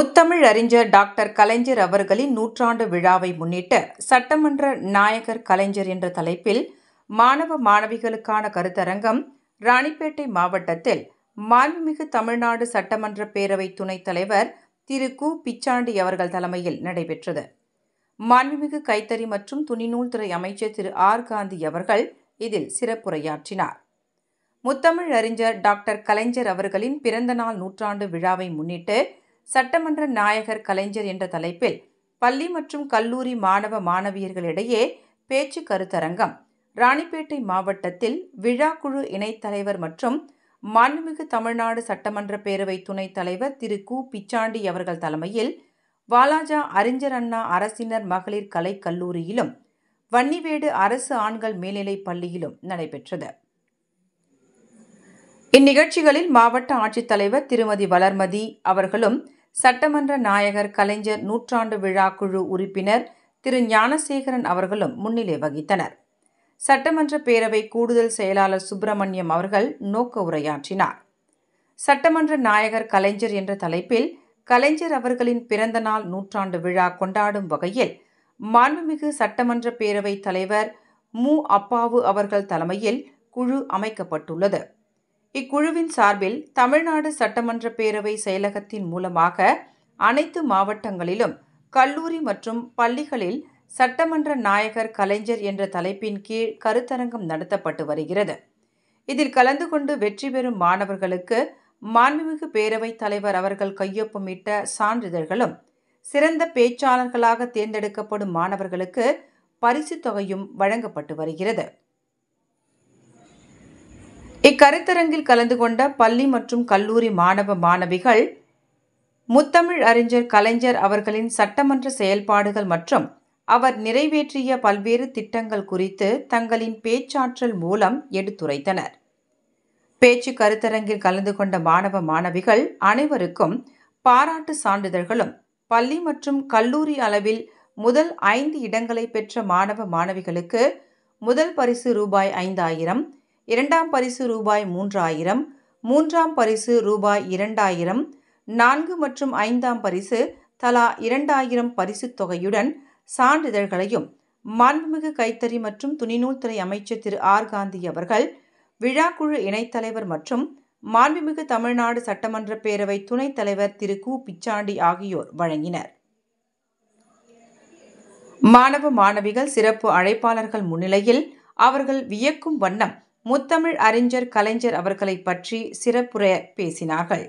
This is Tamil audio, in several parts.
முத்தமிழ் அறிஞர் டாக்டர் கலைஞர் அவர்களின் நூற்றாண்டு விழாவை முன்னிட்டு சட்டமன்ற நாயகர் கலைஞர் என்ற தலைப்பில் மாணவ மாணவிகளுக்கான கருத்தரங்கம் ராணிப்பேட்டை மாவட்டத்தில் மாண்புமிகு தமிழ்நாடு சட்டமன்ற பேரவை துணைத் தலைவர் திரு கு பிச்சாண்டி அவர்கள் தலைமையில் நடைபெற்றது மாண்புமிகு கைத்தறி மற்றும் துணிநூல் துறை அமைச்சர் திரு ஆர் காந்தி அவர்கள் இதில் சிறப்புரையாற்றினார் முத்தமிழ் அறிஞர் டாக்டர் கலைஞர் அவர்களின் பிறந்தநாள் நூற்றாண்டு விழாவை முன்னிட்டு சட்டமன்ற நாயகர் கலைஞர் என்ற தலைப்பில் பள்ளி மற்றும் கல்லூரி மாணவ மாணவியர்களிடையே பேச்சு கருத்தரங்கம் ராணிப்பேட்டை மாவட்டத்தில் விழாக்குழு இணைத் தலைவர் மற்றும் மாண்புமிகு தமிழ்நாடு சட்டமன்ற பேரவை துணைத் தலைவர் திரு கு பிச்சாண்டி அவர்கள் தலைமையில் வாலாஜா அறிஞர் அண்ணா அரசினர் மகளிர் கலை கல்லூரியிலும் வன்னிவேடு அரசு ஆண்கள் மேல்நிலைப் பள்ளியிலும் நடைபெற்றது இந்நிகழ்ச்சிகளில் மாவட்ட ஆட்சித்தலைவர் திருமதி வளர்மதி அவர்களும் சட்டமன்ற நாயகர் கலைஞர் நூற்றாண்டு விழா குழு உறுப்பினர் திரு ஞானசேகரன் அவர்களும் முன்னிலை வகித்தனர் சட்டமன்ற பேரவை கூடுதல் செயலாளர் சுப்பிரமணியம் அவர்கள் நோக்க உரையாற்றினார் சட்டமன்ற நாயகர் கலைஞர் என்ற தலைப்பில் கலைஞர் அவர்களின் பிறந்தநாள் நூற்றாண்டு விழா கொண்டாடும் வகையில் மாண்புமிகு சட்டமன்ற பேரவைத் தலைவர் மு அப்பாவு அவர்கள் தலைமையில் குழு அமைக்கப்பட்டுள்ளது இக்குழுவின் சார்பில் தமிழ்நாடு சட்டமன்ற பேரவை செயலகத்தின் மூலமாக அனைத்து மாவட்டங்களிலும் கல்லூரி மற்றும் பள்ளிகளில் சட்டமன்ற நாயகர் கலைஞர் என்ற தலைப்பின் கீழ் கருத்தரங்கம் நடத்தப்பட்டு வருகிறது இதில் கலந்து கொண்டு வெற்றி பெறும் மாணவர்களுக்கு மாண்புமிகு பேரவைத் தலைவர் அவர்கள் கையொப்பமிட்ட சான்றிதழ்களும் சிறந்த பேச்சாளர்களாக தேர்ந்தெடுக்கப்படும் மாணவர்களுக்கு பரிசு தொகையும் வழங்கப்பட்டு வருகிறது இக்கருத்தரங்கில் கலந்து கொண்ட பள்ளி மற்றும் கல்லூரி மாணவ மாணவிகள் முத்தமிழ் அறிஞர் கலைஞர் அவர்களின் சட்டமன்ற செயல்பாடுகள் மற்றும் அவர் நிறைவேற்றிய பல்வேறு திட்டங்கள் குறித்து தங்களின் பேச்சாற்றல் மூலம் எடுத்துரைத்தனர் பேச்சு கருத்தரங்கில் கலந்து கொண்ட மாணவ மாணவிகள் அனைவருக்கும் பாராட்டு சான்றிதழ்களும் பள்ளி மற்றும் கல்லூரி அளவில் முதல் ஐந்து இடங்களை பெற்ற மாணவ மாணவிகளுக்கு முதல் பரிசு ரூபாய் ஐந்தாயிரம் இரண்டாம் பரிசு ரூபாய் மூன்றாயிரம் மூன்றாம் பரிசு ரூபாய் இரண்டாயிரம் நான்கு மற்றும் ஐந்தாம் பரிசு தலா இரண்டாயிரம் பரிசுத் தொகையுடன் சான்றிதழ்களையும் மாண்புமிகு கைத்தறி மற்றும் துணிநூல் துறை அமைச்சர் திரு ஆர் காந்தி அவர்கள் விழாக்குழு இணைத்தலைவர் மற்றும் மாண்புமிகு தமிழ்நாடு சட்டமன்ற பேரவை துணைத் தலைவர் திரு கு பிச்சாண்டி ஆகியோர் வழங்கினர் மாணவ மாணவிகள் சிறப்பு அழைப்பாளர்கள் முன்னிலையில் அவர்கள் வியக்கும் வண்ணம் முத்தமிழ் அறிஞர் கலைஞர் அவர்களை பற்றி சிறப்புரை பேசினார்கள்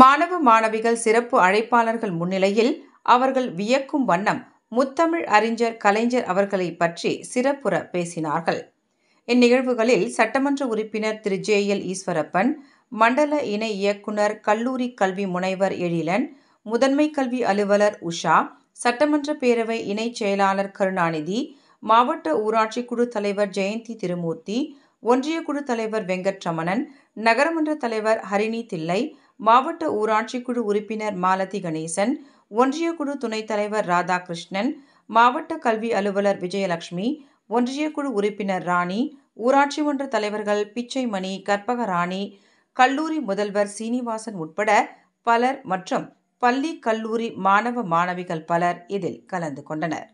மாணவ மாணவிகள் சிறப்பு அழைப்பாளர்கள் முன்னிலையில் அவர்கள் வியக்கும் வண்ணம் முத்தமிழ் அறிஞர் கலைஞர் அவர்களை பற்றி சிறப்புற பேசினார்கள் இந்நிகழ்வுகளில் சட்டமன்ற உறுப்பினர் திரு ஜே எல் ஈஸ்வரப்பன் மண்டல இணை இயக்குனர் கல்லூரி கல்வி முனைவர் எழிலன் முதன்மை கல்வி அலுவலர் உஷா சட்டமன்ற பேரவை இணைச் செயலாளர் கருணாநிதி மாவட்ட ஊராட்சி குழு தலைவர் ஜெயந்தி திருமூர்த்தி ஒன்றிய குழு தலைவர் வெங்கட்ரமணன் நகரமன்ற தலைவர் ஹரிணி தில்லை மாவட்ட ஊராட்சி குழு உறுப்பினர் மாலதி கணேசன் ஒன்றிய குழு துணைத் தலைவர் ராதாகிருஷ்ணன் மாவட்ட கல்வி அலுவலர் விஜயலட்சுமி ஒன்றிய குழு உறுப்பினர் ராணி ஊராட்சி மன்ற தலைவர்கள் பிச்சைமணி கற்பகராணி கல்லூரி முதல்வர் சீனிவாசன் உட்பட பலர் மற்றும் பள்ளி கல்லூரி மாணவ மாணவிகள் பலர் இதில் கலந்து கொண்டனர்